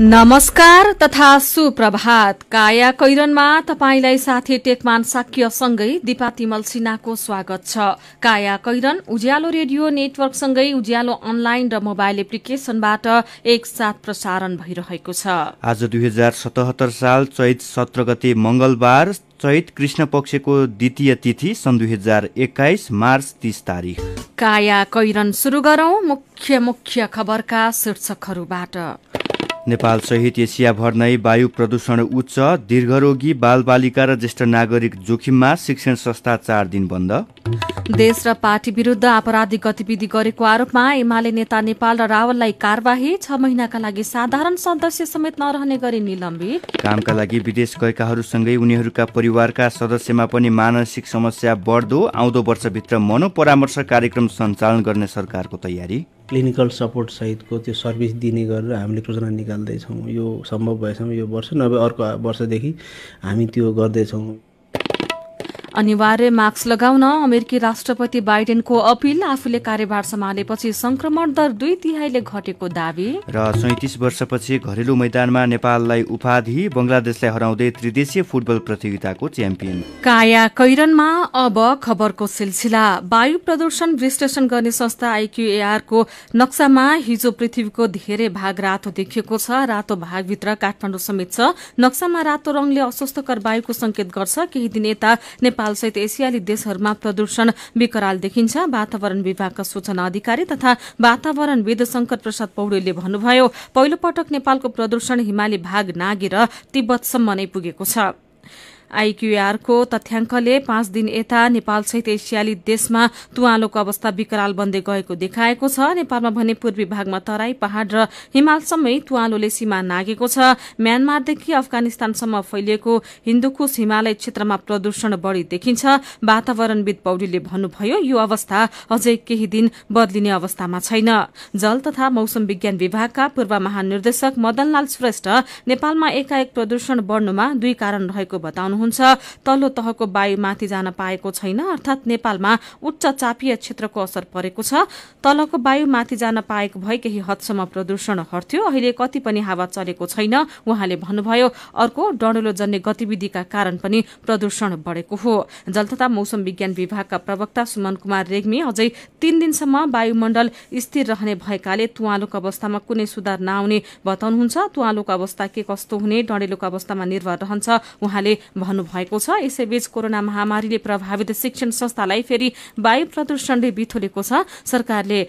नमस्कार तथा सुप्रभात काया कैरनमा तपाईंलाई साथी टेकमान साक्यसँगै दिपा तिमल सिन्हाको स्वागत छ काया कैरन उज्यालो रेडियो नेटवर्कसँगै उज्यालो अनलाइन र मोबाइल एप्लिकेशनबाट एकसाथ प्रसारण भइरहेको छ आज दुई हजार सतहत्तर साल चैत सत्र गते मंगलबार चैत कृष्ण पक्षको द्वितीय तिथि सन् दुई हजार एक्काइस मार्च तीस तारिक काया कैरन सुरु गरौं मुख्य मुख्य खबरका शीर्षकहरूबाट नेपाल नेपालसहित एसियाभर नै वायु प्रदूषण उच्च दीर्घरोगी बालबालिका र ज्येष्ठ नागरिक जोखिममा शिक्षण संस्था चार दिन बन्द देश र पार्टी विरुद्ध आपराधिक गतिविधि गरेको आरोपमा एमाले नेता नेपाल र रावललाई कार्यवाही छ महिनाका लागि साधारण सदस्य समेत नरहने गरी निलम्बित कामका लागि विदेश गएकाहरूसँगै उनीहरूका परिवारका सदस्यमा पनि मानसिक समस्या बढ्दो आउँदो वर्षभित्र मनोपरामर्श कार्यक्रम सञ्चालन गर्ने सरकारको तयारी क्लिनिकल सपोर्ट सहितको त्यो सर्भिस दिने गरेर हामीले योजना निकाल्दैछौँ यो सम्भव भएसम्म यो वर्ष नभए अर्को वर्षदेखि हामी त्यो गर्दैछौँ अनिवार्य मास्क लगाउन अमेरिकी राष्ट्रपति बाइडेनको अपिल आफूले कार्यभार सम्हालेपछि संक्रमण दर दुई तिहाईले घटेको दावी र सैतिस वर्षपछि घरेलु मैदानमा नेपाललाई उपाधि बंगलादेशलाई हराउँदै त्रिदेशीय फुटबल प्रतियोगिताको च्याम्पियन काया कैरनमा अब खबरको सिलसिला वायु प्रदूषण विश्लेषण गर्ने संस्था को नक्सामा हिजो पृथ्वीको धेरै भाग रातो देखिएको छ रातो भागभित्र काठमाडौँ समेत छ नक्सामा रातो रंगले अस्वस्थकर वायुको संकेत गर्छ केही दिन यता नेपालसहित एसियाली देशहरूमा प्रदूषण विकराल देखिन्छ वातावरण विभागका सूचना अधिकारी तथा वातावरणविद शंकर प्रसाद पौडेलले भन्नुभयो पहिलो पटक नेपालको प्रदूषण हिमाली भाग नागेर तिब्बतसम्म नै पुगेको छ आइक्यूआरको तथ्याङ्कले पाँच दिन यता नेपालसहित एसियाली देशमा तुवालोको अवस्था विकराल बन्दै गएको देखाएको छ नेपालमा भने पूर्वी भागमा तराई पहाड़ र हिमालसम्मै तुवालोले सीमा नागेको छ म्यानमारदेखि अफगानिस्तानसम्म फैलिएको हिन्दुकुश हिमालय क्षेत्रमा प्रदूषण बढ़ी देखिन्छ वातावरणविद पौडेलले भन्नुभयो यो अवस्था अझै केही दिन बदलिने अवस्थामा छैन जल तथा मौसम विज्ञान विभागका पूर्व महानिर्देशक मदनलाल श्रेष्ठ नेपालमा एकाएक प्रदूषण बढ़नुमा दुई कारण रहेको बताउनु भन्नुहुन्छ तल्लो तहको वायु माथि जान पाएको छैन अर्थात नेपालमा उच्च चापीय क्षेत्रको असर परेको छ तलको वायु माथि जान पाएको भए केही हदसम्म प्रदूषण हट्थ्यो अहिले कति पनि हावा चलेको छैन उहाँले भन्नुभयो अर्को डणेलो जन्ने गतिविधिका कारण पनि प्रदूषण बढ़ेको हो जल तथा मौसम विज्ञान विभागका प्रवक्ता सुमन कुमार रेग्मी अझै तीन दिनसम्म वायुमण्डल स्थिर रहने भएकाले तुवालोको अवस्थामा कुनै सुधार नआउने बताउनुहुन्छ तुवालोको अवस्था के कस्तो हुने डढेलोको अवस्थामा निर्भर रहन्छ उहाँले भन्नुभएको छ यसैबीच कोरोना महामारीले प्रभावित शिक्षण संस्थालाई फेरि वायु प्रदूषणले बिथोलेको छ सरकारले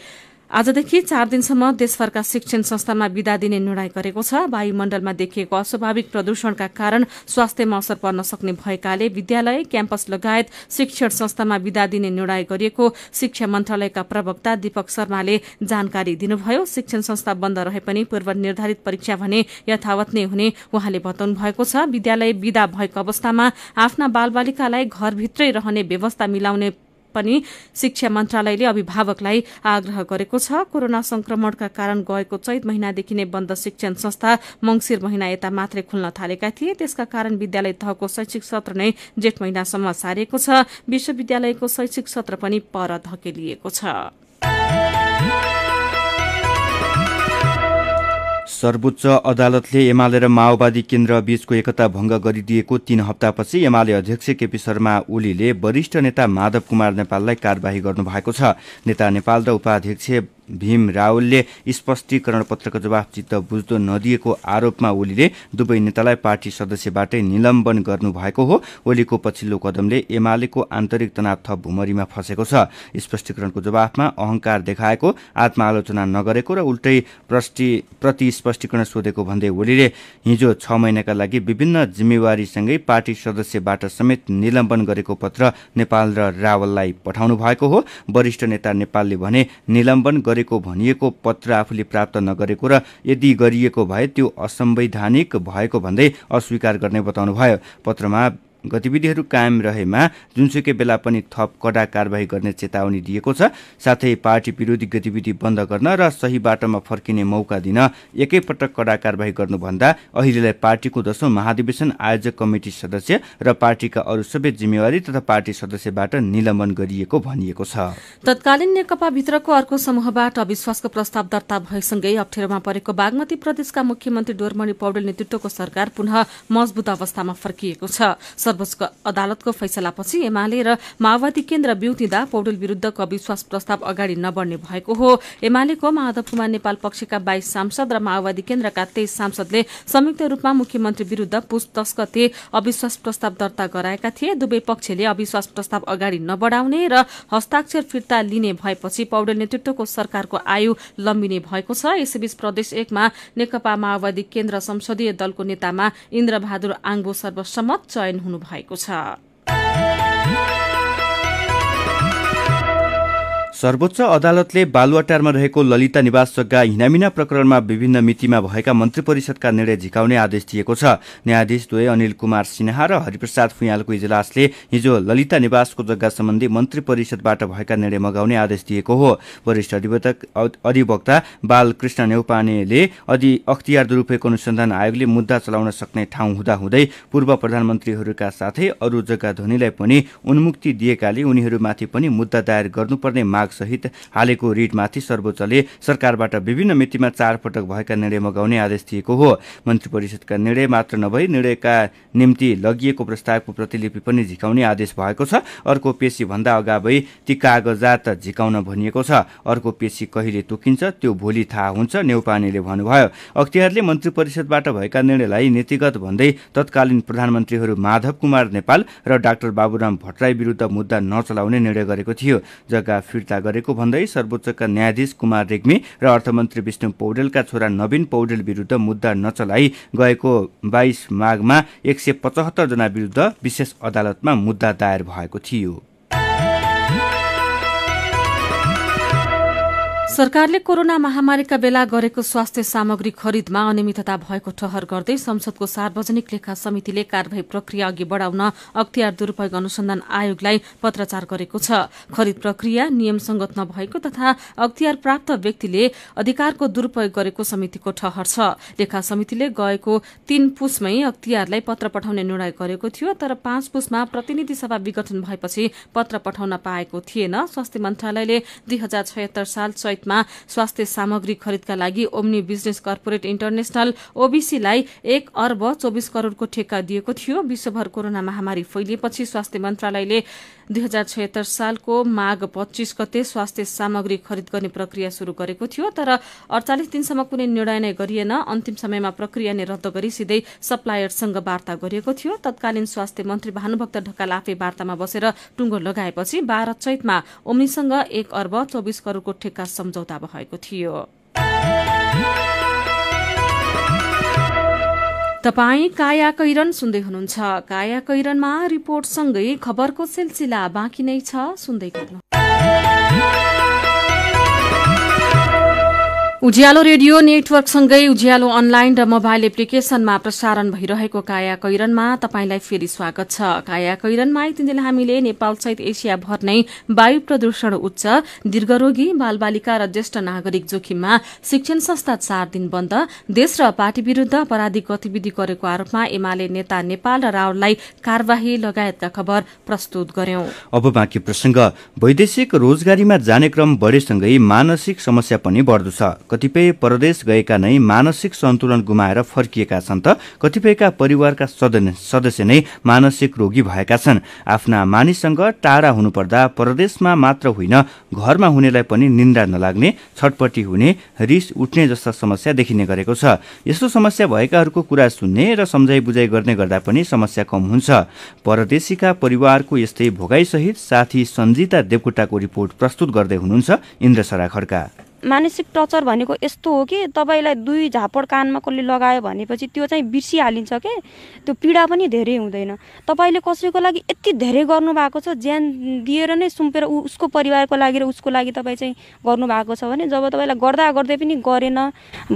आजदेखि चार दिनसम्म देशभरका शिक्षण संस्थामा विदा दिने निर्णय गरेको छ वायुमण्डलमा देखिएको अस्वाभाविक प्रदूषणका कारण स्वास्थ्यमा असर पर्न सक्ने भएकाले विद्यालय क्याम्पस लगायत शिक्षण संस्थामा विदा दिने निर्णय गरिएको शिक्षा मन्त्रालयका प्रवक्ता दीपक शर्माले जानकारी दिनुभयो शिक्षण संस्था बन्द रहे पनि पूर्व निर्धारित परीक्षा भने यथावत नै हुने उहाँले बताउनु भएको छ विद्यालय विदा भएको अवस्थामा आफ्ना बालबालिकालाई घरभित्रै रहने व्यवस्था मिलाउने पनि शिक्षा मन्त्रालयले अभिभावकलाई आग्रह गरेको छ कोरोना संक्रमणका कारण गएको चैत महिनादेखि नै बन्द शिक्षण संस्था मंगिर महिना यता मात्रै खुल्न थालेका थिए त्यसका कारण विद्यालय तहको शैक्षिक सत्र नै जेठ महिनासम्म सारिएको छ विश्वविद्यालयको शैक्षिक सत्र पनि पर धकेलिएको छ सर्वोच्च अदालतले एमाले र माओवादी केन्द्र बीचको एकता भङ्ग गरिदिएको तीन हप्तापछि एमाले अध्यक्ष केपी शर्मा ओलीले वरिष्ठ नेता माधव कुमार नेपाललाई कार्यवाही गर्नुभएको छ नेता नेपाल र उपाध्यक्ष भीम रावलले स्पष्टीकरण पत्रको जवाफ चित्त बुझ्दो नदिएको आरोपमा ओलीले दुवै नेतालाई पार्टी सदस्यबाटै निलम्बन गर्नुभएको हो ओलीको पछिल्लो कदमले एमालेको आन्तरिक तनाव थप भूमरीमा फँसेको छ स्पष्टीकरणको जवाफमा अहंकार देखाएको आत्मालोचना नगरेको र उल्टै प्रति स्पष्टीकरण सोधेको भन्दै ओलीले हिजो छ महिनाका लागि विभिन्न जिम्मेवारीसँगै पार्टी सदस्यबाट समेत निलम्बन गरेको पत्र नेपाल र रावललाई पठाउनु भएको हो वरिष्ठ नेता नेपालले भने निलम्बन गरे गरेको भनिएको पत्र आफूले प्राप्त नगरेको र यदि गरिएको भए त्यो असंवैधानिक भएको भन्दै अस्वीकार गर्ने बताउनुभयो पत्रमा गतिविधिहरू कायम रहेमा जुनसुकै बेला पनि थप कडा कारवाही गर्ने चेतावनी दिएको छ साथै पार्टी विरोधी गतिविधि बन्द गर्न र सही बाटोमा फर्किने मौका दिन एकैपटक कडा कारवाही गर्नुभन्दा अहिलेलाई पार्टीको दशौं महाधिवेशन आयोजक कमिटी सदस्य र पार्टीका अरू सबै जिम्मेवारी तथा पार्टी सदस्यबाट निलम्बन गरिएको भनिएको छ तत्कालीन नेकपा भित्रको अर्को समूहबाट अविश्वासको प्रस्ताव दर्ता भएसँगै अप्ठ्यारोमा परेको बागमती प्रदेशका मुख्यमन्त्री डोरमणि पौडेल नेतृत्वको सरकार पुनः मजबुत अवस्थामा फर्किएको छ सर्वोच्च अदालतको फैसलापछि एमाले र माओवादी केन्द्र बिउतिँदा पौडेल विरूद्धको अविश्वास प्रस्ताव अगाडि नबढ्ने भएको हो एमालेको माधव कुमार नेपाल पक्षका बाइस सांसद र माओवादी केन्द्रका तेइस सांसदले संयुक्त रूपमा मुख्यमन्त्री विरूद्ध पुष तस्कते अविश्वास प्रस्ताव दर्ता गराएका थिए दुवै पक्षले अविश्वास प्रस्ताव अगाडि नबढ़ाउने र हस्ताक्षर फिर्ता लिने भएपछि पौडेल नेतृत्वको सरकारको आयु लम्बिने भएको छ यसैबीच प्रदेश एकमा नेकपा माओवादी केन्द्र संसदीय दलको नेतामा इन्द्रबहादुर आङ्बो सर्वसम्मत चयन हुनु भएको छ सर्वोच्च अदालतले बालुवाटारमा रहेको ललिता निवास जग्गा हिनामिना प्रकरणमा विभिन्न मितिमा भएका मन्त्री परिषदका निर्णय झिकाउने आदेश दिएको छ न्यायाधीश द्वय अनिल कुमार सिन्हा र हरिप्रसाद फुयालको इजलासले हिजो ललिता निवासको जग्गा सम्बन्धी मन्त्री परिषदबाट भएका निर्णय मगाउने आदेश दिएको हो वरिष्ठ अधिवक्ता बालकृष्ण नेउपानेले अधि अख्तियार दुरूपयोग अनुसन्धान आयोगले मुद्दा चलाउन सक्ने ठाउँ हुँदाहुँदै पूर्व प्रधानमन्त्रीहरूका साथै अरू जग्गा ध्वनिलाई पनि उन्मुक्ति दिएकाले उनीहरूमाथि पनि मुद्दा दायर गर्नुपर्ने माग सहित हालेको रिटमाथि सर्वोच्चले सरकारबाट विभिन्न मितिमा चार पटक भएका निर्णय मगाउने आदेश दिएको हो मन्त्री परिषदका निर्णय मात्र नभई निर्णयका निम्ति लगिएको प्रस्तावको प्रतिलिपि पनि झिकाउने आदेश भएको छ अर्को भन्दा अगावै ती कागजात झिकाउन भनिएको छ अर्को पेसी कहिले तोकिन्छ त्यो भोलि थाहा हुन्छ नेउपानेले भन्नुभयो अख्तियारले मन्त्री परिषदबाट भएका निर्णयलाई नीतिगत भन्दै तत्कालीन प्रधानमन्त्रीहरू माधव कुमार नेपाल र डाक्टर बाबुराम भट्टराई विरुद्ध मुद्दा नचलाउने निर्णय गरेको थियो जग्गा फिर्ता गरेको भन्दै सर्वोच्चका न्यायाधीश कुमार रेग्मी र अर्थमन्त्री विष्णु पौडेलका छोरा नवीन पौडेल विरुद्ध मुद्दा नचलाई गएको बाइस माघमा एक सय पचहत्तरजना विरुद्ध विशेष अदालतमा मुद्दा दायर भएको थियो सरकारले कोरोना महामारीका बेला गरेको स्वास्थ्य सामग्री खरिदमा अनियमितता भएको ठहर गर्दै संसदको सार्वजनिक लेखा समितिले कार्यवाही प्रक्रिया अघि बढ़ाउन अख्तियार दुरूपयोग अनुसन्धान आयोगलाई पत्राचार गरेको छ खरिद प्रक्रिया नियमसंगत नभएको तथा अख्तियार प्राप्त व्यक्तिले अधिकारको दुरूपयोग गरेको समितिको ठहर छ लेखा समितिले गएको तीन पुसमै अख्तियारलाई पत्र पठाउने निर्णय गरेको थियो तर पाँच पुसमा प्रतिनिधि सभा विघटन भएपछि पत्र पठाउन पाएको थिएन स्वास्थ्य मन्त्रालयले दुई हजार छयत्तर साल मार्केटमा स्वास्थ्य सामग्री खरिदका लागि ओम्नी बिजनेस कर्पोरेट इन्टरनेशनल ओबीसीलाई एक अर्ब चौबिस करोड़को ठेक्का दिएको थियो विश्वभर कोरोना महामारी फैलिएपछि स्वास्थ्य मन्त्रालयले दुई हजार सालको माघ पच्चीस गते स्वास्थ्य सामग्री खरिद गर्ने प्रक्रिया शुरू गरेको थियो तर अडचालिस दिनसम्म कुनै निर्णय नै गरिएन अन्तिम समयमा प्रक्रिया नै रद्द गरी सिधै सप्लायरसँग वार्ता गरिएको थियो तत्कालीन स्वास्थ्य मन्त्री भानुभक्त ढकाल आफै वार्तामा बसेर टुङ्गो लगाएपछि बाह्र चैतमा ओम्नीसँग एक अर्ब चौबिस करोड़को ठेक्का सम्झौता भएको थियो तपाई काया कैरन सुन्दै हुनुहुन्छ काया कैरनमा रिपोर्टसँगै खबरको सिलसिला बाँकी नै छ सुन्दै गर्नु उज्यालो रेडियो नेटवर्कसँगै उज्यालो अनलाइन र मोबाइल एप्लिकेशनमा प्रसारण भइरहेको काया कैरनमा तपाईंलाई फेरि स्वागत छ काया कैरनमा दिन हामीले नेपाल नेपालसहित एसियाभर नै वायु प्रदूषण उच्च दीर्घरोगी बालबालिका र ज्येष्ठ नागरिक जोखिममा शिक्षण संस्था चार दिन बन्द देश र पार्टी विरूद्ध अपराधिक गतिविधि गरेको आरोपमा एमाले नेता नेपाल र रावललाई कार्यवाही लगायतका खबर प्रस्तुत गर्यौं वैदेशिक रोजगारीमा जाने क्रम बढेसँगै मानसिक समस्या पनि बढ्दछ कतिपय परदेश गएका नै मानसिक सन्तुलन गुमाएर फर्किएका छन् त कतिपयका परिवारका सदस्य नै मानसिक रोगी भएका छन् आफ्ना मानिससँग टाढा हुनुपर्दा परदेशमा मात्र होइन घरमा हुनेलाई पनि निन्दा नलाग्ने छटपटी हुने रिस उठ्ने जस्ता समस्या देखिने गरेको छ यस्तो समस्या भएकाहरूको कुरा सुन्ने र सम्झाइ बुझाइ गर्ने गर्दा पनि समस्या कम हुन्छ परदेशीका परिवारको यस्तै सहित साथी सञ्जिता देवकोटाको रिपोर्ट प्रस्तुत गर्दै हुनुहुन्छ इन्द्र खड्का मानसिक टर्चर भनेको यस्तो हो कि तपाईँलाई दुई झापड कानमा कसले लगायो भनेपछि त्यो चाहिँ बिर्सिहालिन्छ के त्यो पीडा पनि धेरै हुँदैन तपाईँले कसैको लागि यति धेरै गर्नुभएको छ ज्यान दिएर नै सुम्पेर उसको परिवारको लागि र उसको लागि तपाईँ चाहिँ गर्नुभएको छ भने जब तपाईँलाई गर्दा गर्दै पनि गरेन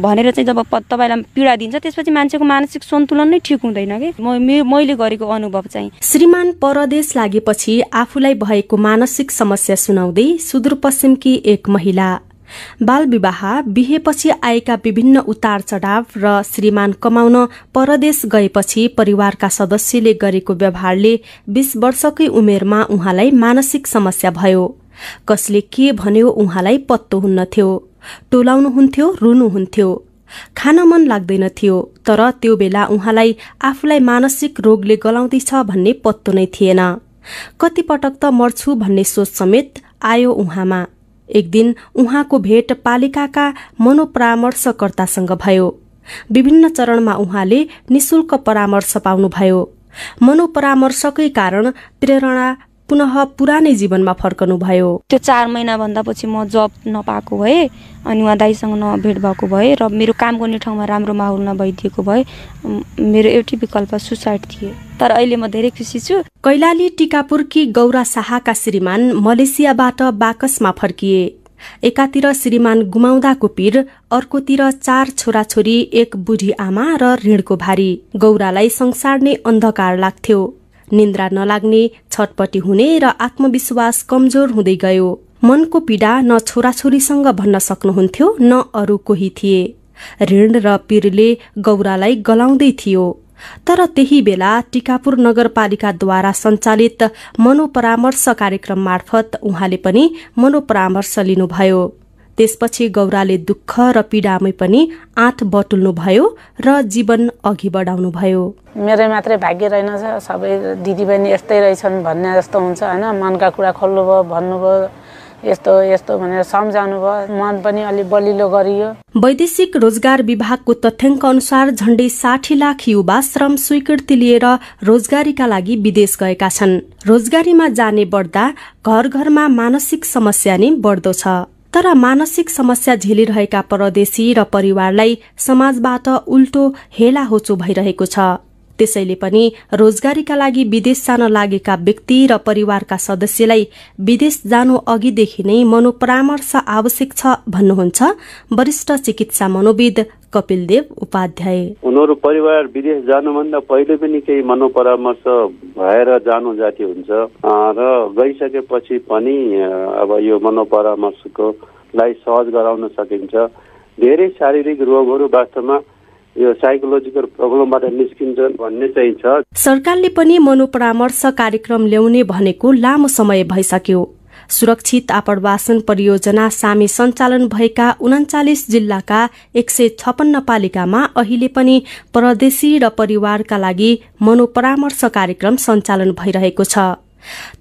भनेर चाहिँ जब तपाईँलाई पीडा दिन्छ त्यसपछि मान्छेको मानसिक सन्तुलन नै ठिक हुँदैन कि मैले गरेको अनुभव चाहिँ श्रीमान परदेश लागेपछि आफूलाई भएको मानसिक समस्या सुनाउँदै सुदूरपश्चिमकी एक महिला बाल विवाह बिहेपछि आएका विभिन्न उतार चढाव र श्रीमान कमाउन परदेश गएपछि परिवारका सदस्यले गरेको व्यवहारले बीस वर्षकै उमेरमा उहाँलाई मानसिक समस्या भयो कसले के भन्यो उहाँलाई पत्तो हुन्नथ्यो टोलाउनुहुन्थ्यो रुनुहुन्थ्यो खान मन लाग्दैन थियो तर त्यो बेला उहाँलाई आफूलाई मानसिक रोगले गलाउँदैछ भन्ने पत्तो नै थिएन कतिपटक त मर्छु भन्ने सोच समेत आयो उहाँमा एक दिन उहाँको भेट पालिकाका मनोपरामर्शकर्तासँग भयो विभिन्न चरणमा उहाँले निशुल्क परामर्श पाउनुभयो मनोपरामर्शकै कारण प्रेरणा पुनः पुरानै जीवनमा फर्कनु भयो त्यो चार महिना भन्दा पछि म जब नपाएको भए अनि उहाँ दाईसँग नभेट भएको भए र मेरो काम गर्ने ठाउँमा राम्रो माहौल नभइदिएको भए मेरो एउटै विकल्प सुसाइड थिए तर अहिले म धेरै खुसी छु कैलाली टिकापुरकी गौरा शाहका श्रीमान मलेसियाबाट बाकसमा फर्किए एकातिर श्रीमान गुमाउँदाको पीर अर्कोतिर चार छोरा छोरी एक बुढी आमा र ऋणको भारी गौरालाई संसार नै अन्धकार लाग्थ्यो निन्द्रा नलाग्ने छटपटी हुने र आत्मविश्वास कमजोर हुँदै गयो मनको पीडा न छोराछोरीसँग भन्न सक्नुहुन्थ्यो न अरू कोही थिए ऋण र पीरले गौरालाई गलाउँदै थियो तर त्यही बेला टिकापुर नगरपालिकाद्वारा सञ्चालित मनोपरामर्श कार्यक्रम मार्फत उहाँले पनि मनोपरामर्श लिनुभयो त्यसपछि गौराले दुःख र पीडामै पनि आँट बटुल्नुभयो र जीवन अघि बढाउनुभयो मेरै मात्रै भाग्य रहेनछ सबै दिदीबहिनी यस्तै रहेछन् भन्ने जस्तो हुन्छ होइन मनका कुरा खोल्नुभयो भन्नुभयो यस्तो यस्तो भनेर सम्झाउनु भयो मन पनि अलिक बलिलो गरियो वैदेशिक रोजगार विभागको तथ्याङ्क अनुसार झण्डै साठी लाख युवा श्रम स्वीकृति लिएर रोजगारीका लागि विदेश गएका छन् रोजगारीमा जाने बढ्दा घर घरमा मानसिक समस्या नै बढ्दो छ तर मानसिक समस्या झेलिरहेका परदेशी र परिवारलाई समाजबाट उल्टो हेलाहोचो भइरहेको छ त्यसैले पनि रोजगारीका लागि विदेश जान लागेका व्यक्ति र परिवारका सदस्यलाई विदेश जानु अघिदेखि नै मनोपरामर्श आवश्यक छ भन्नुहुन्छ वरिष्ठ चिकित्सा मनोविद कपिल देव उपाध्याय उनीहरू परिवार विदेश जानुभन्दा पहिले पनि केही मनोपरामर्श भएर जानु जाति हुन्छ र गइसकेपछि पनि अब यो मनोपरामर्शको लाई सहज गराउन सकिन्छ धेरै शारीरिक रोगहरू वास्तवमा यो साइकोलोजिकल प्रब्लमबाट भन्ने चाहिँ छ सरकारले पनि मनोपरामर्श कार्यक्रम ल्याउने भनेको लामो समय भइसक्यो सुरक्षित आपरवासन परियोजना सामी सञ्चालन भएका उन्चालिस जिल्लाका एक सय छपन्न पालिकामा अहिले पनि परदेशी र परिवारका लागि मनोपरामर्श कार्यक्रम सञ्चालन भइरहेको छ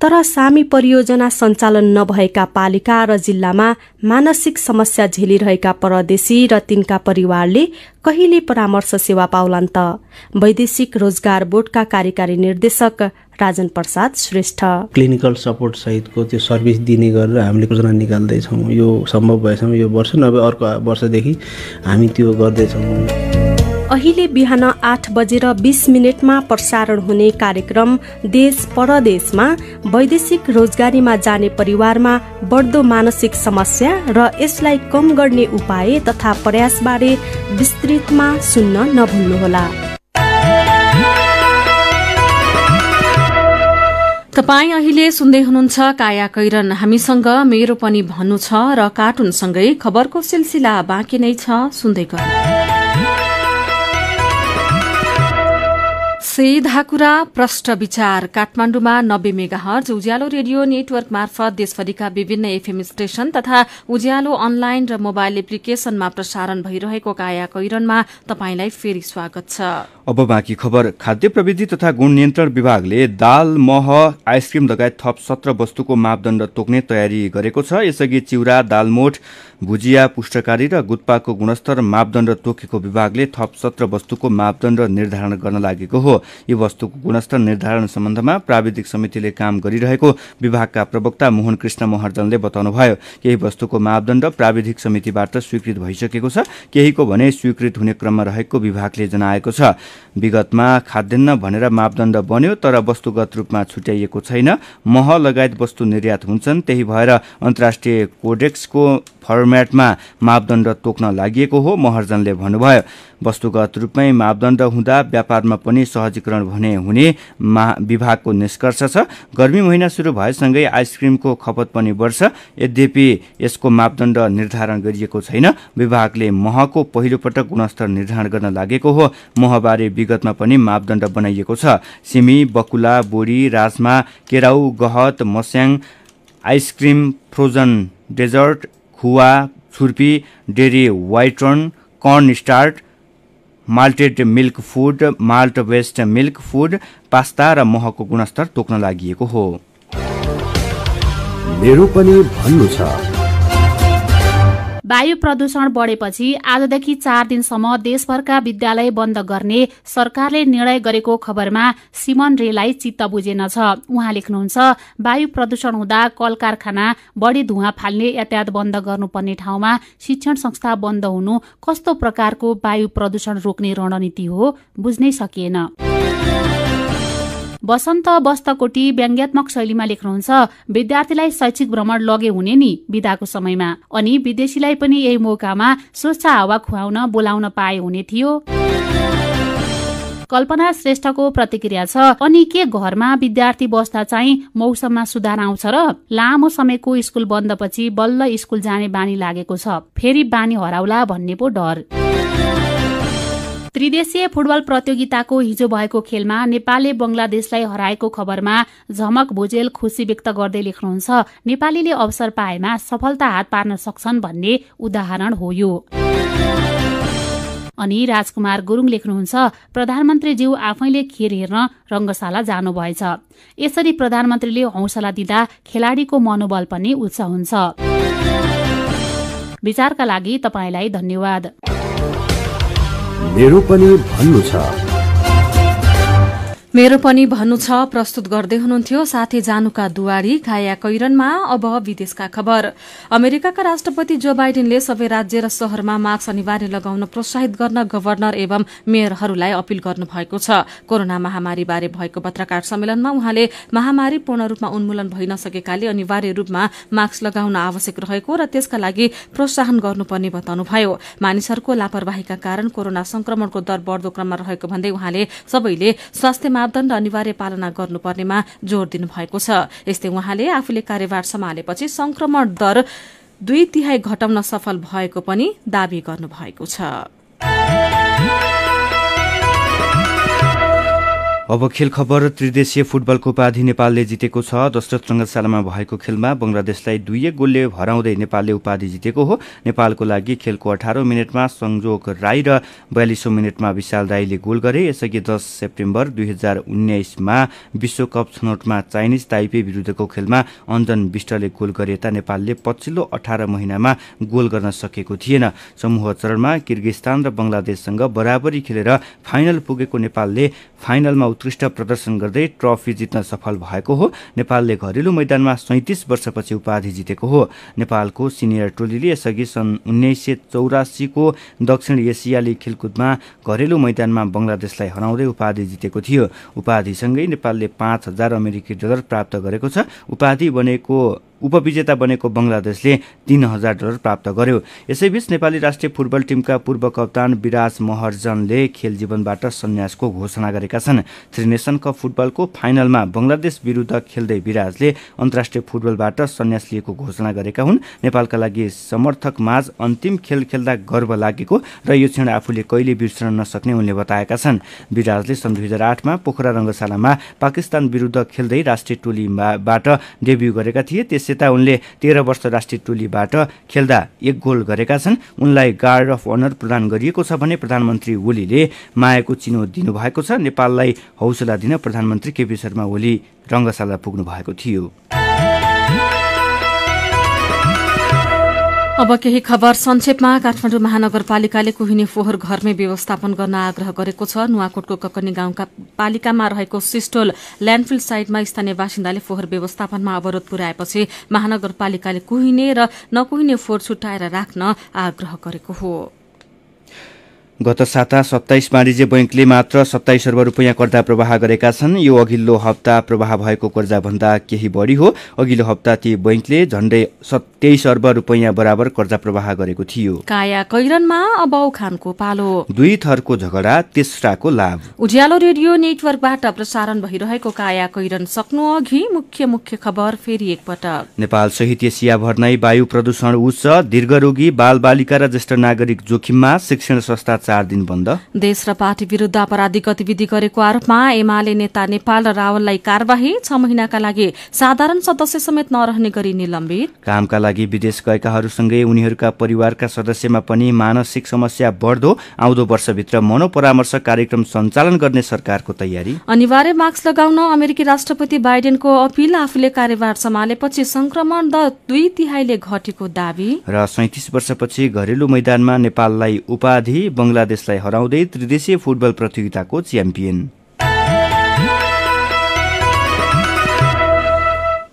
तर सामी परियोजना सञ्चालन नभएका पालिका र जिल्लामा मानसिक समस्या झेलिरहेका परदेशी र तिनका परिवारले कहिले परामर्श सेवा पाउलान् त वैदेशिक रोजगार बोर्डका कार्यकारी निर्देशक राजन प्रसाद श्रेष्ठ क्लिनिकल सपोर्ट सहितको त्यो सर्भिस दिने गरेर हामीले योजना निकाल्दैछौँ यो सम्भव भएसम्म यो वर्ष नभए अर्को वर्षदेखि हामी त्यो गर्दैछौँ अहिले बिहान आठ बजेर बिस मिनटमा प्रसारण हुने कार्यक्रम देश परदेशमा वैदेशिक रोजगारीमा जाने परिवारमा बढ्दो मानसिक समस्या र यसलाई कम गर्ने उपाय तथा प्रयासबारे विस्तृतमा सुन्न नभुल्नुहोला तपाईँ अहिले सुन्दै हुनुहुन्छ काया कैरन हामीसँग मेरो पनि भन्नु छ र कार्टुनसँगै खबरको सिलसिला बाँकी नै छ सुन्दै गर्नु सीधा धाकुरा प्रष्ट विचार काठमाडौँमा नब्बे megahertz Ujyalo radio network मार्फत देशभरिका विभिन्न एफएम स्टेशन तथा उज्यालो अनलाइन र मोबाइल एप्लिकेशनमा प्रसारण भइरहेको काया कैरनमा तपाईंलाई फेरि स्वागत छ अब बाँकी खबर खाद्य प्रविधि तथा गुण नियन्त्रण विभागले दाल मह आइसक्रिम लगायत थप सत्र वस्तुको मापदण्ड तोक्ने तयारी गरेको छ यसअघि चिउरा दालमोठ भुजिया पुष्टकारी र गुत्पाको गुणस्तर मापदण्ड तोकेको विभागले थप सत्र वस्तुको मापदण्ड निर्धारण गर्न लागेको हो यी वस्तुको गुणस्तर निर्धारण सम्बन्धमा प्राविधिक समितिले काम गरिरहेको विभागका प्रवक्ता मोहन कृष्ण महर्जनले बताउनुभयो केही वस्तुको मापदण्ड प्राविधिक समितिबाट स्वीकृत भइसकेको छ केहीको भने स्वीकृत हुने क्रममा रहेको विभागले जनाएको छ विगतमा खाद्यान्न भनेर मापदण्ड बन्यो तर वस्तुगत रूपमा छुट्याइएको छैन मह लगायत वस्तु निर्यात हुन्छन् त्यही भएर अन्तर्राष्ट्रिय कोडेक्सको फर्मेटमा मापदण्ड तोक्न लागि हो महर्जनले भन्नुभयो वस्तुगत रूपमै मापदण्ड हुँदा व्यापारमा पनि सहजीकरण भने हुने विभागको निष्कर्ष छ गर्मी महिना सुरु भएसँगै आइसक्रिमको खपत पनि बढ्छ यद्यपि यसको मापदण्ड निर्धारण गरिएको छैन विभागले महको पहिलोपटक गुणस्तर निर्धारण गर्न लागेको हो महबारे विगतमा पनि मापदण्ड बनाइएको छ सिमी बकुला बोडी राजमा केराउ गहत मस्याङ आइसक्रिम फ्रोजन डेजर्ट खुवा छुर्पी डेरी वाइटर्न corn starch malted milk food malt वेस्ट मिल्क फुड पास्ता र महको गुणस्तर तोक्न लागि हो मेरो पनि भन्नु छ वायु प्रदूषण बढेपछि आजदेखि चार दिनसम्म देशभरका विद्यालय बन्द गर्ने सरकारले निर्णय गरेको खबरमा सिमन रेलाई चित्त बुझेन छ उहाँ लेख्नुहुन्छ वायु प्रदूषण हुँदा कल कारखाना बढी धुवा फाल्ने यातायात बन्द गर्नुपर्ने ठाउँमा शिक्षण संस्था बन्द हुनु कस्तो प्रकारको वायु प्रदूषण रोक्ने रणनीति हो बुझ्नै सकिएन बसन्त बस्तकोटी व्यङ्ग्यात्मक शैलीमा लेख्नुहुन्छ विद्यार्थीलाई शैक्षिक भ्रमण लगे हुने नि विदाको समयमा अनि विदेशीलाई पनि यही मौकामा स्वच्छ हावा खुवाउन बोलाउन पाए हुने थियो कल्पना श्रेष्ठको प्रतिक्रिया छ अनि के घरमा विद्यार्थी बस्दा चाहिँ मौसममा सुधार आउँछ र लामो समयको स्कुल बन्दपछि बल्ल स्कुल जाने बानी लागेको छ फेरि बानी हराउला भन्ने पो डर त्रिदेशीय फुटबल प्रतियोगिताको हिजो भएको खेलमा नेपालले बंगलादेशलाई हराएको खबरमा झमक भुजेल खुशी व्यक्त गर्दै लेख्नुहुन्छ नेपालीले अवसर पाएमा सफलता हात पार्न सक्छन् भन्ने उदाहरण हो यो अनि राजकुमार गुरूङ लेख्नुहुन्छ प्रधानमन्त्रीज्यू आफैले खेर हेर्न रङ्गशाला जानुभएछ यसरी प्रधानमन्त्रीले हौसला दिँदा खेलाड़ीको मनोबल पनि उच्च हुन्छ विचारका लागि तपाईँलाई धन्यवाद मेरो पनि भन्नु छ मेरो पनि भन्नु छ प्रस्तुत गर्दै हुनुहुन्थ्यो साथी जानुका दुवारी खाया कैरनमा अब विदेशका खबर अमेरिकाका राष्ट्रपति जो बाइडेनले सबै राज्य र शहरमा मास्क अनिवार्य लगाउन प्रोत्साहित गर्न गभर्नर एवं मेयरहरूलाई अपील गर्नुभएको छ कोरोना महामारीबारे भएको पत्रकार सम्मेलनमा उहाँले महामारी पूर्ण रूपमा उन्मूलन भइ नसकेकाले अनिवार्य रूपमा मास्क लगाउन आवश्यक रहेको र त्यसका लागि प्रोत्साहन गर्नुपर्ने बताउनुभयो मानिसहरूको लापरवाहीका कारण कोरोना संक्रमणको दर बढ़दो क्रममा रहेको भन्दै उहाँले सबैले स्वास्थ्यमा मापदण्ड अनिवार्य पालना गर्नुपर्नेमा जोड़ दिनुभएको छ यस्तै उहाँले आफूले कार्यभार सम्हालेपछि संक्रमण दर दुई तिहाई घटाउन सफल भएको पनि दावी गर्नुभएको छ अब खेल खबर त्रिदेशीय फुटबलको उपाधि नेपालले जितेको छ दशरथ रङ्गशालामा भएको खेलमा बङ्गलादेशलाई दुई गोलले हराउँदै नेपालले उपाधि जितेको हो नेपालको लागि खेलको अठारौँ मिनटमा संजोग राई र बयालिसौँ मिनटमा विशाल राईले गोल गरे यसअघि दस सेप्टेम्बर दुई हजार उन्नाइसमा विश्वकप छनौटमा चाइनिज ताइपे विरुद्धको खेलमा अञ्जन विष्टले गोल गरे नेपालले पछिल्लो अठार महिनामा गोल गर्न सकेको थिएन समूह चरणमा किर्गिस्तान र बङ्गलादेशसँग बराबरी खेलेर फाइनल पुगेको नेपालले फाइनलमा उत्कृष्ट प्रदर्शन गर्दै ट्रफी जित्न सफल भएको हो नेपालले घरेलु मैदानमा सैँतिस वर्षपछि उपाधि जितेको हो नेपालको सिनियर टोलीले यसअघि सन् उन्नाइस सय चौरासीको दक्षिण एसियाली खेलकुदमा घरेलु मैदानमा बङ्गलादेशलाई हराउँदै उपाधि जितेको थियो उपाधिसँगै नेपालले पाँच हजार अमेरिकी डलर प्राप्त गरेको छ उपाधि बनेको उपविजेता बनेको बङ्गलादेशले तीन हजार डलर प्राप्त गर्यो यसैबीच नेपाली राष्ट्रिय फुटबल टिमका पूर्व कप्तान विराज महर्जनले खेल जीवनबाट सन्यासको घोषणा गरेका छन् थ्री नेसन कप फुटबलको फाइनलमा बङ्गलादेश विरुद्ध खेल्दै विराजले अन्तर्राष्ट्रिय फुटबलबाट सन्यास लिएको घोषणा गरेका हुन् नेपालका लागि समर्थक माझ अन्तिम खेल खेल्दा गर्व लागेको र यो क्षण आफूले कहिले बिर्सन नसक्ने उनले बताएका छन् विराजले सन् दुई हजार आठमा पोखरा रङ्गशालामा पाकिस्तान विरुद्ध खेल्दै राष्ट्रिय टोलीबाट डेब्यू गरेका थिए त्यसै सेता उनले तेह्र वर्ष राष्ट्रिय टोलीबाट खेल्दा एक गोल गरेका छन् उनलाई गार्ड अफ अनर प्रदान गरिएको छ भने प्रधानमन्त्री ओलीले मायाको चिनो दिनुभएको छ नेपाललाई हौसला दिन प्रधानमन्त्री केपी शर्मा ओली रङ्गशाला पुग्नु भएको थियो अब केही खबर संक्षेपमा काठमाडौँ महानगरपालिकाले कुहिने फोहोर घरमै व्यवस्थापन गर्न आग्रह गरेको छ नुवाकोटको ककनी गाउँका पालिकामा रहेको सिस्टोल ल्याण्डफिल्ड साइडमा स्थानीय बासिन्दाले फोहोर व्यवस्थापनमा अवरोध पुर्याएपछि महानगरपालिकाले कुहिने र नकुहिने फोहोर छुट्याएर राख्न आग्रह गरेको हो गत साता सत्ताइस वाणिज्य बैंकले मात्र सत्ताइस अर्ब रुपियाँ कर्जा प्रवाह गरेका छन् यो अघिल्लो हप्ता प्रवाह भएको कर्जाभन्दा केही बढी हो अघिल्लो हप्ता ती बैंकले झण्डै सत्ताइस अर्ब रुपियाँ बराबर कर्जा प्रवाह गरेको थियो काया कैरनमा अब पालो दुई थरको झगडा तेस्राको लाभ उज्यालो रेडियो नेटवर्कबाट प्रसारण भइरहेको काया कैरन सक्नु अघि मुख्य मुख्य खबर फेरि एकपटक नेपाल सहित भर नै वायु प्रदूषण उच्च दीर्घरोगी बाल बालिका र ज्येष्ठ नागरिक जोखिममा शिक्षण संस्था चार दिन बन्द देश र पार्टी विरूद्ध अपराधिक गतिविधि गरेको आरोपमा एमाले नेता नेपाल र रावललाई कार्यवाही छ महिनाका लागि साधारण सदस्य समेत नरहने गरी निलम्बित कामका लागि विदेश गएकाहरूसँगै उनीहरूका परिवारका सदस्यमा पनि मानसिक समस्या बढ्दो आउँदो वर्षभित्र मनोपरामर्श कार्यक्रम सञ्चालन गर्ने सरकारको तयारी अनिवार्य मास्क लगाउन अमेरिकी राष्ट्रपति बाइडेनको अपिल आफूले कार्यभार सम्हालेपछि संक्रमण दर दुई तिहाईले घटेको दावी र सैतिस वर्षपछि घरेलु मैदानमा नेपाललाई उपाधि बङ्गलादेशलाई हराउँदै त्रिदेशीय फुटबल प्रतियोगिताको च्याम्पियन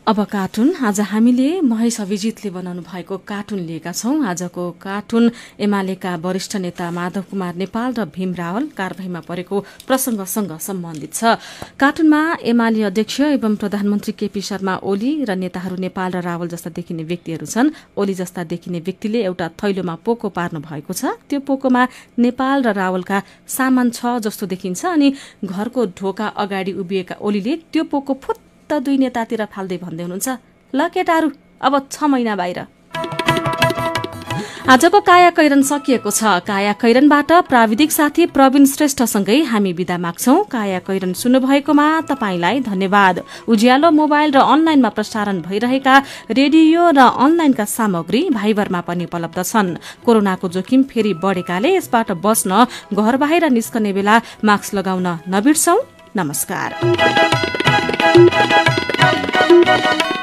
अब कार्टुन आज हामीले महेश अभिजितले बनाउनु भएको कार्टुन लिएका छौं आजको कार्टुन एमालेका वरिष्ठ नेता माधव कुमार नेपाल र भीम रावल कारवाहीमा परेको प्रसंगसँग सम्बन्धित छ कार्टुनमा एमाले अध्यक्ष एवं प्रधानमन्त्री केपी शर्मा ओली र नेताहरू नेपाल र रावल जस्ता देखिने व्यक्तिहरू छन् ओली जस्ता देखिने व्यक्तिले एउटा थैलोमा पोको पार्नु भएको छ त्यो पोकोमा नेपाल र रावलका सामान छ जस्तो देखिन्छ अनि घरको ढोका अगाडि उभिएका ओलीले त्यो पोको फुत्त दुई नेतातिर फाल्दै भन्दै हुनुहुन्छ ल केटाहरू अब छ महिना बाहिर आजको काया कैरन सकिएको छ काया कैरनबाट प्राविधिक साथी प्रवीण श्रेष्ठसँगै हामी विदा माग्छौं काया कैरन सुन्नुभएकोमा तपाईँलाई धन्यवाद उज्यालो मोबाइल र अनलाइनमा प्रसारण भइरहेका रेडियो र अनलाइनका सामग्री भाइबरमा पनि उपलब्ध छन् कोरोनाको जोखिम फेरि बढेकाले यसबाट बस्न घर बाहिर निस्कने बेला मास्क लगाउन नबिर्सौं नमस्कार Thank you.